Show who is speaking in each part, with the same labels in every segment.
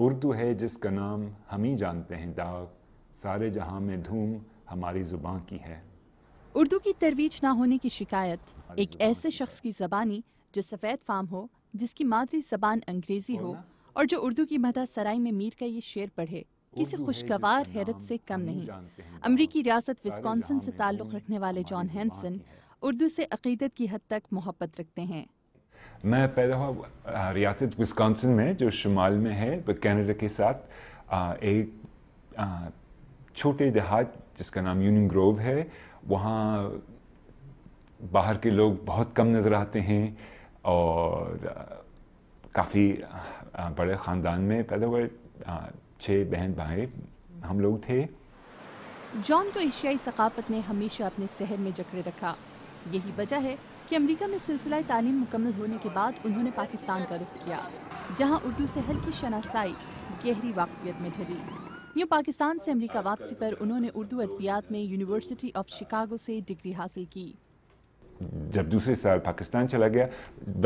Speaker 1: उर्दू है जिसका नाम हम ही जानते हैं दाग सारे जहां में धूम हमारी जुबान की है
Speaker 2: उर्दू की तरवीज ना होने की शिकायत एक ऐसे शख्स की जबानी जो सफ़ेद फाम हो जिसकी मादरी जबान अंग्रेज़ी हो और जो उर्दू की मदा सराय में मीर का ये शेर पढ़े किसी खुशगवार हैरत से कम नहीं अमरीकी रियासत विस्कॉन्सन से ताल्लुक़ रखने वाले जॉन हैंसन उर्दू से अकीदत की हद तक मोहब्बत रखते हैं
Speaker 1: मैं पैदा हुआ रियासत विस्कॉन्सिन में जो शुमाल में है कैनेडा के साथ एक छोटे देहात जिसका नाम यूनियन ग्रोव है वहाँ बाहर के लोग बहुत कम नज़र आते हैं और काफ़ी बड़े ख़ानदान में पैदा हुए छः बहन भाई हम लोग थे
Speaker 2: जॉन को एशियाई सकाफत ने हमेशा अपने शहर में जकड़े रखा यही वजह है कि अमेरिका में सिलसिला तालीम मुकम्मल होने के बाद उन्होंने पाकिस्तान का रुख किया जहां उर्दू से हल्की शनासाई गहरी वाकफियत में ढली यूँ पाकिस्तान से अमेरिका वापसी पर उन्होंने उर्दू अदबियात में यूनिवर्सिटी ऑफ शिकागो से डिग्री हासिल की
Speaker 1: जब दूसरे साल पाकिस्तान चला गया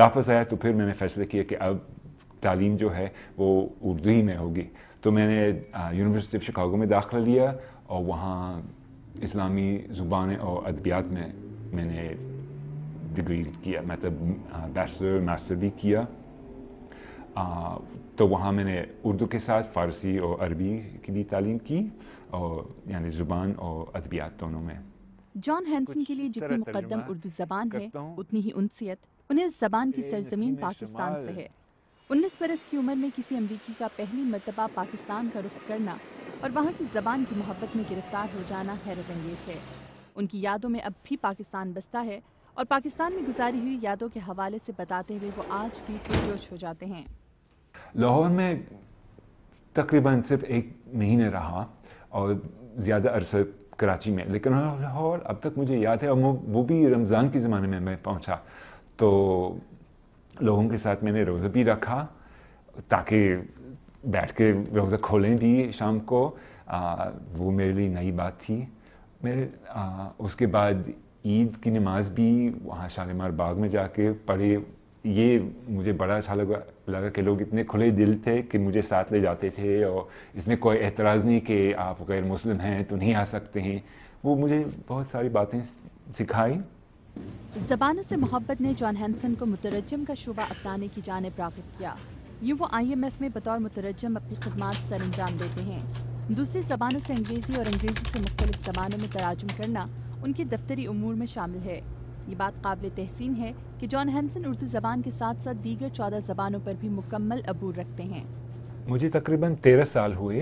Speaker 1: वापस आया तो फिर मैंने फैसला किया कि अब तालीम जो है वो उर्दू ही में होगी तो मैंने यूनिवर्सिटी ऑफ शिकागो में दाखिला लिया और वहाँ इस्लामी ज़ुबान और अदबियात में मैंने डिग्री किया मतलब बैचलर मास्टर भी किया आ, तो वहाँ मैंने उर्दू के साथ फ़ारसी और अरबी की भी तालीम की और यानी ज़ुबान और अदबियात दोनों में
Speaker 2: जॉन हैंसन के लिए जितनी मुकदम उर्दू ज़बान है उतनी ही उनसीयत उन्हें जबान की सरजमीन पाकिस्तान से है उन्नीस बरस की उम्र में किसी अमरीकी का पहली मरतबा पाकिस्तान का रुख करना और वहाँ की जबान की मोहब्बत में गिरफ्तार हो जाना हैरत अंगेज़ है उनकी यादों में अब भी पाकिस्तान बसता है और पाकिस्तान में गुजारी हुई यादों के हवाले से बताते हुए वो आज भी पुरजोश हो जाते हैं
Speaker 1: लाहौर में तकरीबन सिर्फ एक महीने रहा और ज़्यादा अरसा कराची में लेकिन लाहौर अब तक मुझे याद है और वो भी रमज़ान के ज़माने में मैं पहुंचा तो लोगों के साथ मैंने रोज़ा भी रखा ताकि बैठ के रोज़ा खोलें भी शाम को आ, वो मेरे लिए नई बात थी मेरे आ, उसके बाद ईद की नमाज भी वहाँ शालीमार बाग में जाके पढ़े ये मुझे बड़ा अच्छा लगा लगा कि लोग इतने खुले दिल थे कि मुझे साथ ले जाते थे और इसमें कोई एतराज़ नहीं कि आप गैर मुस्लिम हैं तो नहीं आ सकते हैं वो मुझे बहुत सारी बातें सिखाई
Speaker 2: जबान से मोहब्बत ने जॉन हैंसन को मुतरजम का शुबा अपनाने की जानब रागब किया यूँ वो आई एम एफ में बतौर मुतरजम अपनी खदमात सर अंजाम देते हैं दूसरी जबानों से अंग्रेज़ी और अंग्रेज़ी से मुख्तलिफ जबानों में तराजम करना उनके दफ्तरी अमूर में शामिल है ये बात काबिल तहसीन है कि जॉन हैंसन उर्दू ज़बान के साथ साथ दीगर चौदह ज़बानों पर भी मुकम्मल अबूर रखते हैं
Speaker 1: मुझे तकरीबन तेरह साल हुए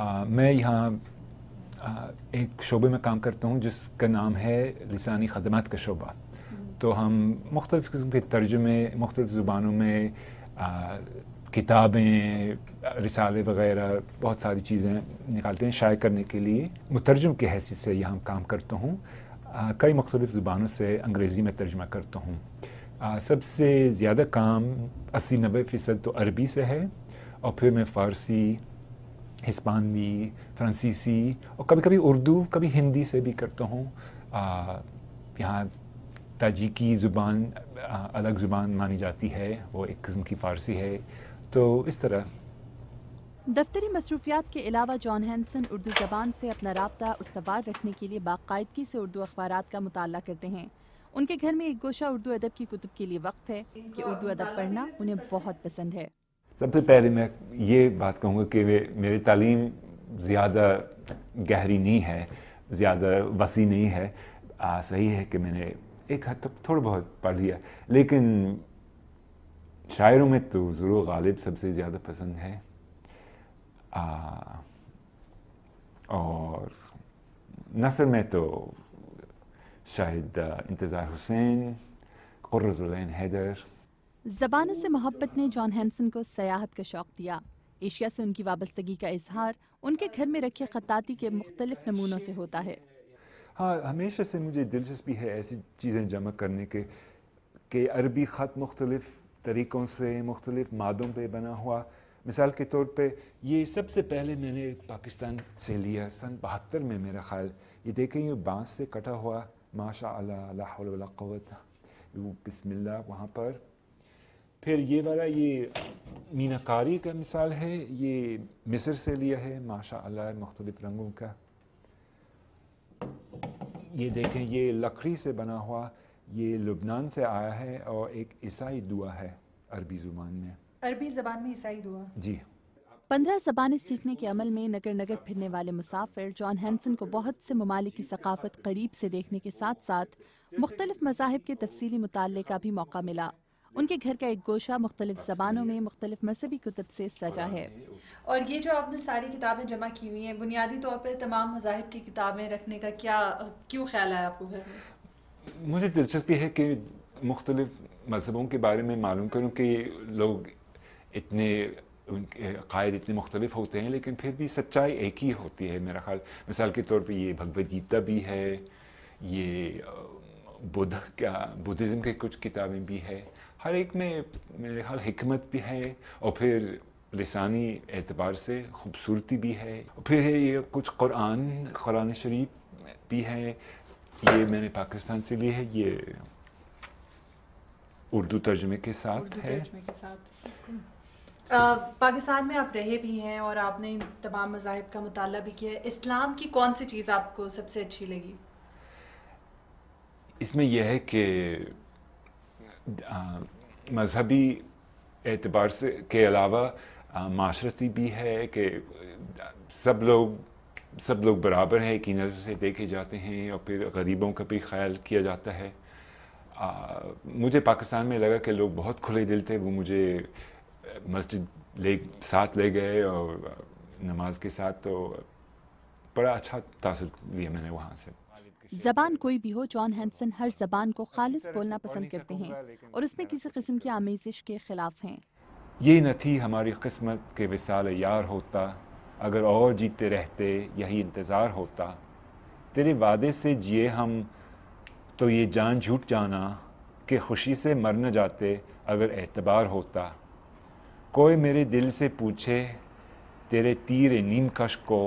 Speaker 1: आ, मैं यहाँ एक शोबे में काम करता हूँ जिसका नाम है लसानी खदमात का शोबा हम्म। तो हम मुख्तलिफ़ किस्म के तर्जुमे मुख्तलिफ़ ज़ुबानों में किताबें रिसाले वगैरह बहुत सारी चीज़ें निकालते हैं शाये करने के लिए मुतरजम की हैसियत से यहाँ काम करता हूँ कई मख्तलिफ़ ज़ुबानों से अंग्रेज़ी में तर्जमा करता हूँ सबसे ज़्यादा काम अस्सी नबे फ़ीसद तो अरबी से है और फिर मैं फ़ारसी हिस्पानवी फ्रांसीसी और कभी कभी उर्दू कभी हिंदी से भी करता हूँ यहाँ ताजिकी ज़ुबान अलग ज़ुबान मानी जाती है वो एक किस्म की फ़ारसी है तो इस तरह
Speaker 2: दफ्तरी मसरूफियात के अलावा जॉन हैंसन उर्दू ज़बान से अपना रबता उसवार रखने के लिए बाकायदगी से उर्दू अखबार का मताल करते हैं उनके घर में एक गोशा उर्दू अदब की कुतुब के लिए वक्फ है कि उर्दू अदब पढ़ना उन्हें बहुत पसंद है
Speaker 1: सबसे पहले मैं ये बात कहूँगा कि वे मेरी तालीम ज़्यादा गहरी नहीं है ज़्यादा वसी नहीं है आ, सही है कि मैंने एक हद तक थोड़ा बहुत पढ़ लिया लेकिन शायरों में तो ज़रूर गालिब सबसे ज़्यादा पसंद है आ, और नसर में तो शाहिद इंतज़ार हुसैन कुर्रतुलैन हैदर
Speaker 2: जबानों से मोहब्बत ने जॉन हैंसन को सयाहत का शौक़ दिया एशिया से उनकी वाबस्तगी का इजहार उनके घर में रखे खताती के मुख्तलिफ नमूनों से होता है
Speaker 1: हाँ हमेशा से मुझे दिलचस्पी है ऐसी चीज़ें जमा करने के कि अरबी ख़त मुख्तलिफ तरीक़ों से मुख्तलिफ़ मादों पर बना हुआ मिसाल के तौर पर ये सबसे पहले मैंने पाकिस्तान से लिया सन बहत्तर में मेरा ख़्याल ये देखें ये बाँस से कटा हुआ माशा अल्लाहत वो बिसमिल्ला वहाँ पर फिर ये वाला ये मीनाकारी का मिसाल है ये मिस्र से लिया है माशा अल्लाह मुख्तलिफ़ रंगों का ये देखें ये लकड़ी से बना हुआ ये लुबनान से आया है और एक ईसाई दुआ है अरबी ज़ुबान में
Speaker 2: अरबी ज़बान में ईसाई दुआ जी पंद्रह जबान सीखने के अमल में नगर नगर फिरने वाले मुसाफिर जॉन हैंसन को बहुत से ममालिक की सकाफत करीब से देखने के साथ साथ मुख्तलिफ मजाहब के तफसीली मुताले का भी मौका मिला उनके घर का एक गोशा मुख्तलिफ जबानों में मुख्तलिफ मजहबी कुतब से सजा है और ये जो आपने सारी किताबें जमा की हुई हैं बुनियादी तौर पर तमाम मजाहब की किताबें रखने का क्या क्यों ख्याल आया आपको घर में
Speaker 1: मुझे दिलचस्पी है कि मुख्तलिफ मज़हबों के बारे में मालूम करूँ कि लोग इतने उनके कायद इतने मुख्तलिफ होते हैं लेकिन फिर भी सच्चाई एक ही होती है मेरा ख्याल मिसाल के तौर पर ये भगवद गीता भी है ये बुद्ध क्या बुद्धिज़्म के कुछ किताबें भी है हर एक में मेरे ख्याल हमत भी है और फिर लसानी एतबार से खूबसूरती भी है फिर है ये कुछ कुरान कुरान शरीफ भी है ये मैंने पाकिस्तान से ली है ये उर्दू तर्जमे के साथ है
Speaker 2: पाकिस्तान में आप रहे भी हैं और आपने तमाम मजाहब का मताल भी किया है इस्लाम की कौन सी चीज़ आपको सबसे अच्छी लगी
Speaker 1: इसमें यह है कि मजहबी एतबार से के अलावा माशरती भी है कि सब लोग सब लोग बराबर हैं कि नज़र से देखे जाते हैं और फिर गरीबों का भी ख्याल किया जाता है आ, मुझे पाकिस्तान में लगा कि लोग बहुत खुले दिल थे वो मुझे मस्जिद ले साथ ले गए और नमाज के साथ तो बड़ा अच्छा तासर लिया मैंने वहाँ से
Speaker 2: जबान कोई भी हो जॉन हैंसन हर जबान को खालिज बोलना पसंद करते हैं और उसमें किसी किस्म की आमेजिश के खिलाफ हैं
Speaker 1: ये न थी हमारी किस्मत के विसाल यार होता अगर और जीते रहते यही इंतज़ार होता तेरे वादे से जिए हम तो ये जान झूठ जाना कि खुशी से मर न जाते अगर एतबार होता कोई मेरे दिल से पूछे तेरे तीर नीम कश को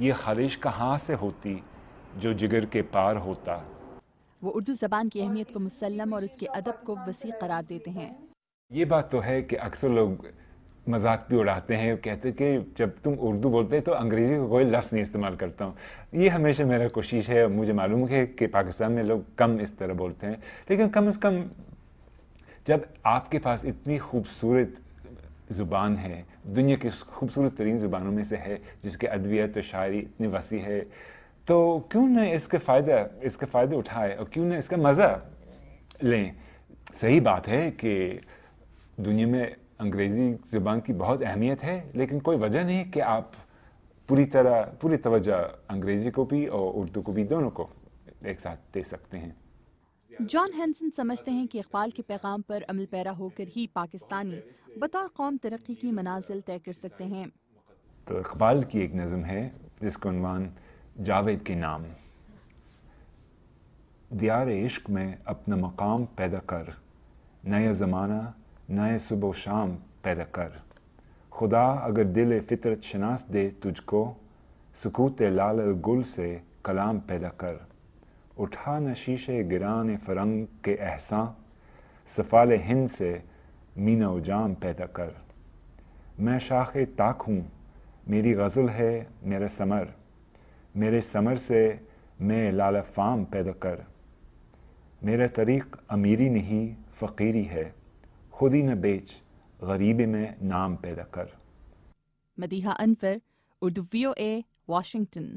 Speaker 1: ये ख़ारिश कहाँ से होती जो जिगर के पार होता
Speaker 2: वो उर्दू ज़बान की अहमियत को मुसलम और उसके अदब को वसी करार देते हैं
Speaker 1: ये बात तो है कि अक्सर लोग मजाक भी उड़ाते हैं कहते हैं कि जब तुम उर्दू बोलते हैं तो अंग्रेज़ी का कोई लफ्ज़ नहीं इस्तेमाल करता हूँ ये हमेशा मेरा कोशिश है मुझे मालूम है कि पाकिस्तान में लोग कम इस तरह बोलते हैं लेकिन कम से कम जब आपके पास इतनी खूबसूरत ज़ुबान है दुनिया की खूबसूरत तरीन ज़ुबानों में से है जिसके अदवियत और शायरी इतनी वसी है तो क्यों ना इसके फ़ायदा इसके फ़ायदे उठाए और क्यों ना इसका मज़ा लें सही बात है कि दुनिया में अंग्रेज़ी जबान की बहुत अहमियत है लेकिन कोई वजह नहीं कि आप पूरी तरह पूरी तवज्जो अंग्रेज़ी को भी और उर्दू को भी दोनों को एक साथ दे सकते हैं
Speaker 2: जॉन हैंसन समझते हैं कि इकबाल के पैगाम पर अमल पैरा होकर ही पाकिस्तानी बतौर कौम तरक्की की मनाजिल तय कर सकते हैं
Speaker 1: तो इकबाल की एक नज़म है जिसका जावेद के नाम दियार इश्क में अपना मकाम पैदा कर नया ज़माना नए सुबह शाम पैदा कर खुदा अगर दिल फितरत शनास दे तुझको सकूत लाल गुल से कलाम पैदा कर उठा न शीशे गिरान फरंग के एहसान सफ़ाल हिंद से मीना उजाम पैदा कर मैं शाख ताक हूँ मेरी गज़ल है मेरा समर मेरे समर से मैं लाल फाम पैदा कर मेरा तरीक़ अमीरी नहीं फ़कीरी है खुद ही न बेच गरीबी में नाम पैदा कर
Speaker 2: Madiha Anwar Urdu VOA Washington